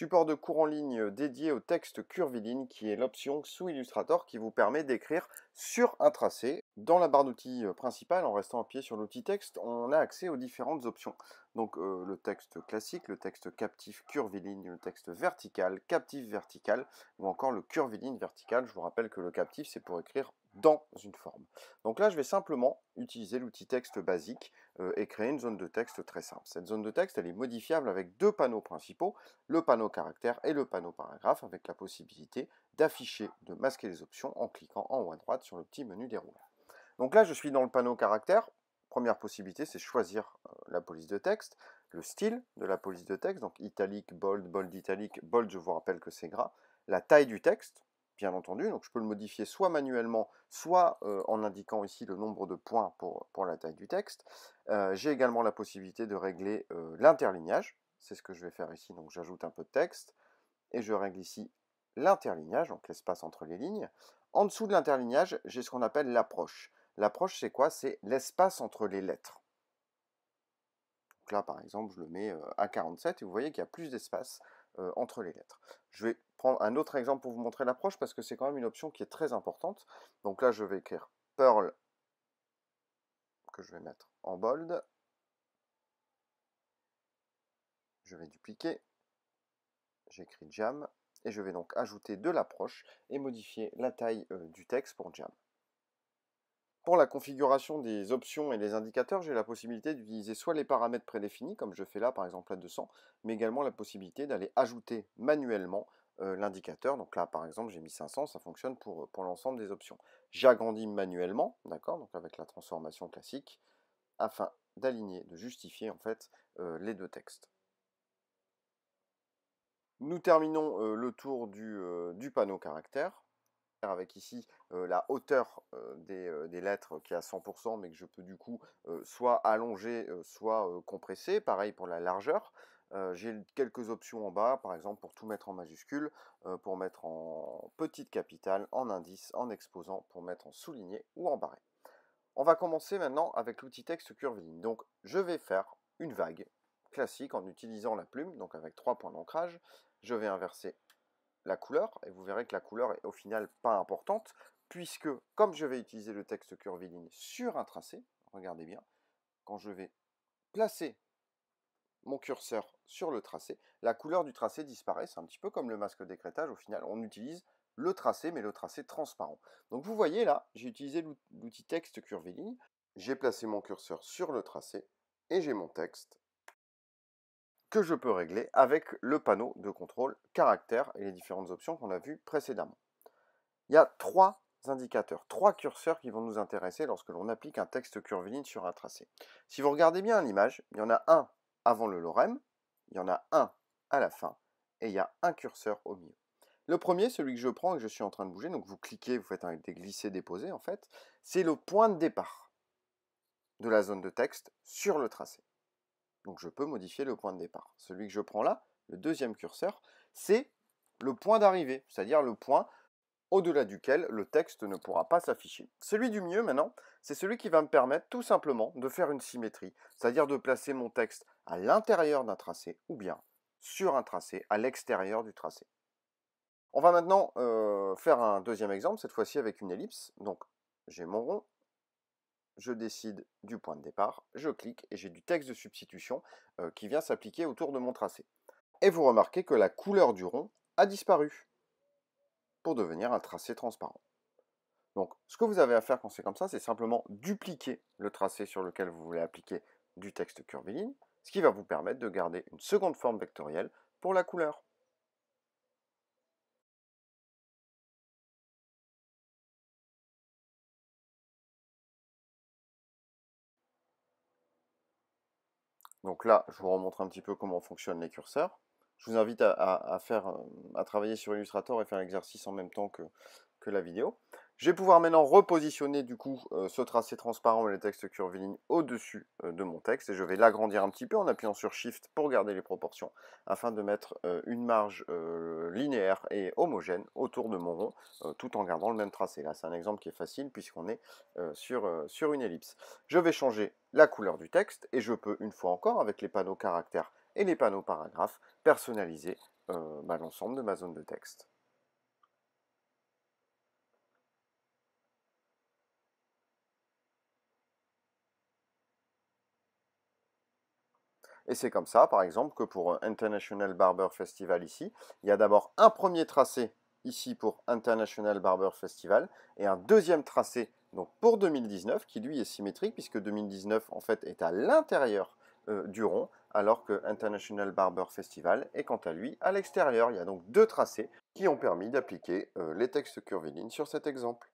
Support de cours en ligne dédié au texte curviligne qui est l'option sous Illustrator qui vous permet d'écrire sur un tracé. Dans la barre d'outils euh, principale, en restant appuyé sur l'outil texte, on a accès aux différentes options. Donc euh, le texte classique, le texte captif curviligne, le texte vertical, captif vertical ou encore le curviligne vertical. Je vous rappelle que le captif c'est pour écrire dans une forme. Donc là, je vais simplement utiliser l'outil texte basique euh, et créer une zone de texte très simple. Cette zone de texte, elle est modifiable avec deux panneaux principaux, le panneau caractère et le panneau paragraphe, avec la possibilité d'afficher, de masquer les options en cliquant en haut à droite sur le petit menu déroulant. Donc là, je suis dans le panneau caractère. Première possibilité, c'est choisir euh, la police de texte, le style de la police de texte, donc italique, bold, bold italique, bold, je vous rappelle que c'est gras, la taille du texte, bien entendu. Donc je peux le modifier soit manuellement, soit en indiquant ici le nombre de points pour, la taille du texte. J'ai également la possibilité de régler l'interlignage. C'est ce que je vais faire ici, donc j'ajoute un peu de texte. Et je règle ici l'interlignage, donc l'espace entre les lignes. En dessous de l'interlignage, j'ai ce qu'on appelle l'approche. L'approche, c'est quoi C'est l'espace entre les lettres. là, par exemple, je le mets à 47 et vous voyez qu'il y a plus d'espace euh, entre les lettres. Je vais prendre un autre exemple pour vous montrer l'approche parce que c'est quand même une option qui est très importante. Donc là, je vais écrire Pearl que je vais mettre en bold. Je vais dupliquer. J'écris jam et je vais donc ajouter de l'approche et modifier la taille euh, du texte pour jam. Pour la configuration des options et des indicateurs, j'ai la possibilité d'utiliser soit les paramètres prédéfinis, comme je fais là par exemple la 200, mais également la possibilité d'aller ajouter manuellement euh, l'indicateur. Donc là par exemple j'ai mis 500, ça fonctionne pour, euh, pour l'ensemble des options. J'agrandis manuellement, d'accord, donc avec la transformation classique, afin d'aligner, de justifier en fait euh, les deux textes. Nous terminons le tour du panneau caractère avec ici la hauteur des, lettres qui est à 100% mais que je peux du coup soit allonger soit compresser, pareil pour la largeur. J'ai quelques options en bas, par exemple pour tout mettre en majuscule, pour mettre en petite capitale, en indice, en exposant, pour mettre en souligné ou en barré. On va commencer maintenant avec l'outil texte curviline, Donc je vais faire une vague classique en utilisant la plume, donc avec trois points d'ancrage. Je vais inverser la couleur, et vous verrez que la couleur est au final pas importante, puisque comme je vais utiliser le texte curviligne sur un tracé, regardez bien, quand je vais placer mon curseur sur le tracé, la couleur du tracé disparaît, c'est un petit peu comme le masque d'écrétage, au final on utilise le tracé, mais le tracé transparent. Donc vous voyez là, j'ai utilisé l'outil texte curviligne, j'ai placé mon curseur sur le tracé, et j'ai mon texte que je peux régler avec le panneau de contrôle caractère et les différentes options qu'on a vues précédemment. Il y a trois indicateurs, trois curseurs qui vont nous intéresser lorsque l'on applique un texte curviligne sur un tracé. Si vous regardez bien l'image, il y en a un avant le lorem, il y en a un à la fin, et il y a un curseur au milieu. Le premier, celui que je prends et que je suis en train de bouger, donc vous cliquez, vous faites un, des glissés en fait, c'est le point de départ de la zone de texte sur le tracé. Donc je peux modifier le point de départ. Celui que je prends là, le deuxième curseur, c'est le point d'arrivée, c'est-à-dire le point au-delà duquel le texte ne pourra pas s'afficher. Celui du mieux maintenant, c'est celui qui va me permettre tout simplement de faire une symétrie, c'est-à-dire de placer mon texte à l'intérieur d'un tracé ou bien sur un tracé, à l'extérieur du tracé. On va maintenant euh, faire un deuxième exemple, cette fois-ci avec une ellipse. Donc j'ai mon rond, je décide du point de départ, je clique et j'ai du texte de substitution euh, qui vient s'appliquer autour de mon tracé. Et vous remarquez que la couleur du rond a disparu pour devenir un tracé transparent. Donc ce que vous avez à faire quand c'est comme ça, c'est simplement dupliquer le tracé sur lequel vous voulez appliquer du texte curviligne, ce qui va vous permettre de garder une seconde forme vectorielle pour la couleur. Donc là, je vous remontre un petit peu comment fonctionnent les curseurs. Je vous invite à, euh, travailler sur Illustrator et faire l'exercice en même temps que la vidéo. Je vais pouvoir maintenant repositionner du coup euh, ce tracé transparent et les textes curviligne au-dessus euh, de mon texte et je vais l'agrandir un petit peu en appuyant sur Shift pour garder les proportions afin de mettre euh, une marge linéaire et homogène autour de mon rond tout en gardant le même tracé. Là c'est un exemple qui est facile puisqu'on est sur, sur une ellipse. Je vais changer la couleur du texte et je peux une fois encore avec les panneaux caractères et les panneaux paragraphes personnaliser bah, l'ensemble de ma zone de texte. Et c'est comme ça, par exemple, que pour euh, International Barber Festival ici, il y a d'abord un premier tracé ici pour International Barber Festival et un deuxième tracé donc pour 2019 qui lui est symétrique puisque 2019 en fait est à l'intérieur euh, du rond alors que International Barber Festival est quant à lui à l'extérieur. Il y a donc deux tracés qui ont permis d'appliquer euh, les textes curvilines sur cet exemple.